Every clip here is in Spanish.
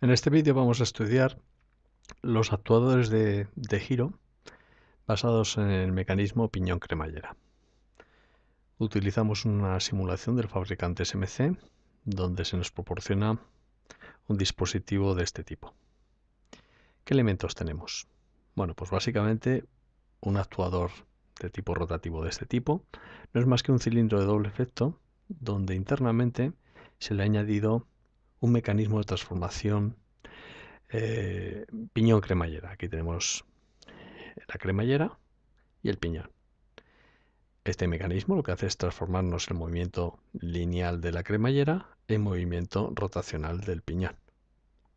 En este vídeo vamos a estudiar los actuadores de, giro basados en el mecanismo piñón cremallera. Utilizamos una simulación del fabricante SMC donde se nos proporciona un dispositivo de este tipo. ¿Qué elementos tenemos? Bueno, pues básicamente un actuador de tipo rotativo de este tipo no es más que un cilindro de doble efecto donde internamente se le ha añadido un mecanismo de transformación eh, piñón cremallera. Aquí tenemos la cremallera y el piñón. Este mecanismo lo que hace es transformarnos el movimiento lineal de la cremallera en movimiento rotacional del piñón,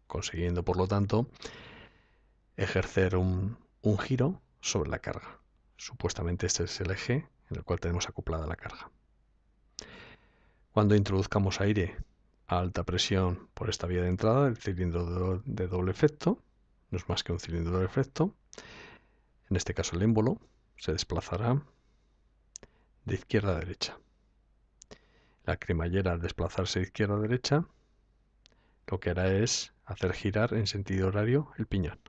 consiguiendo por lo tanto ejercer un, un giro sobre la carga. Supuestamente este es el eje en el cual tenemos acoplada la carga. Cuando introduzcamos aire alta presión por esta vía de entrada, el cilindro de doble efecto, no es más que un cilindro de efecto, en este caso el émbolo se desplazará de izquierda a derecha. La cremallera al desplazarse de izquierda a derecha lo que hará es hacer girar en sentido horario el piñón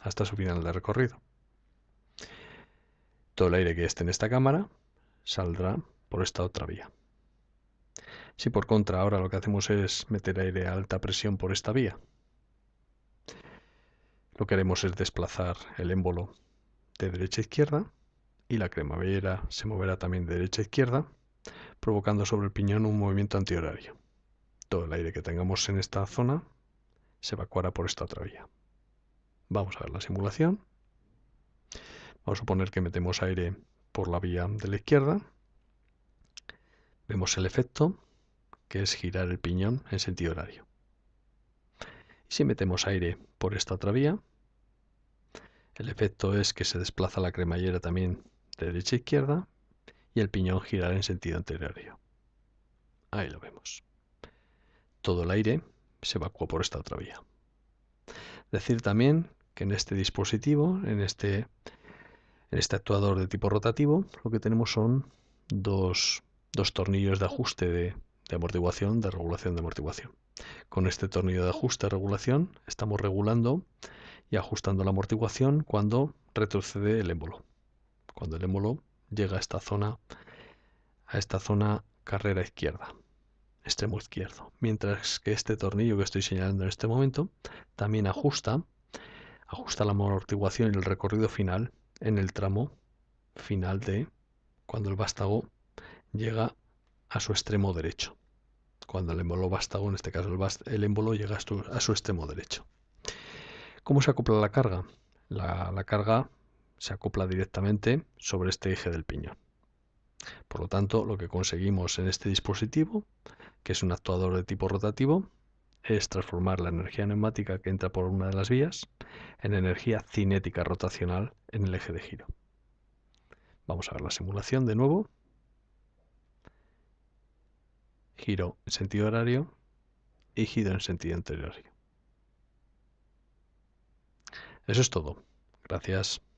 hasta su final de recorrido. Todo el aire que esté en esta cámara saldrá por esta otra vía. Si por contra ahora lo que hacemos es meter aire a alta presión por esta vía, lo que haremos es desplazar el émbolo de derecha a izquierda y la cremavera se moverá también de derecha a izquierda, provocando sobre el piñón un movimiento antihorario. Todo el aire que tengamos en esta zona se evacuará por esta otra vía. Vamos a ver la simulación. Vamos a suponer que metemos aire por la vía de la izquierda. Vemos el efecto que es girar el piñón en sentido horario. Y si metemos aire por esta otra vía, el efecto es que se desplaza la cremallera también de derecha a izquierda y el piñón girará en sentido anterior. Ahí lo vemos. Todo el aire se evacúa por esta otra vía. Decir también que en este dispositivo, en este, en este actuador de tipo rotativo, lo que tenemos son dos, dos tornillos de ajuste de, amortiguación, de regulación, de amortiguación. Con este tornillo de ajuste, de regulación, estamos regulando y ajustando la amortiguación cuando retrocede el émbolo. Cuando el émbolo llega a esta zona, a esta zona carrera izquierda, extremo izquierdo. Mientras que este tornillo que estoy señalando en este momento también ajusta, ajusta la amortiguación y el recorrido final en el tramo final de cuando el vástago llega a su extremo derecho cuando el émbolo vástago, en este caso el, el émbolo, llega a su, extremo derecho. ¿Cómo se acopla la carga? La, la carga se acopla directamente sobre este eje del piñón. Por lo tanto, lo que conseguimos en este dispositivo, que es un actuador de tipo rotativo, es transformar la energía neumática que entra por una de las vías en energía cinética rotacional en el eje de giro. Vamos a ver la simulación de nuevo giro en sentido horario y giro en sentido anterior. Eso es todo. Gracias.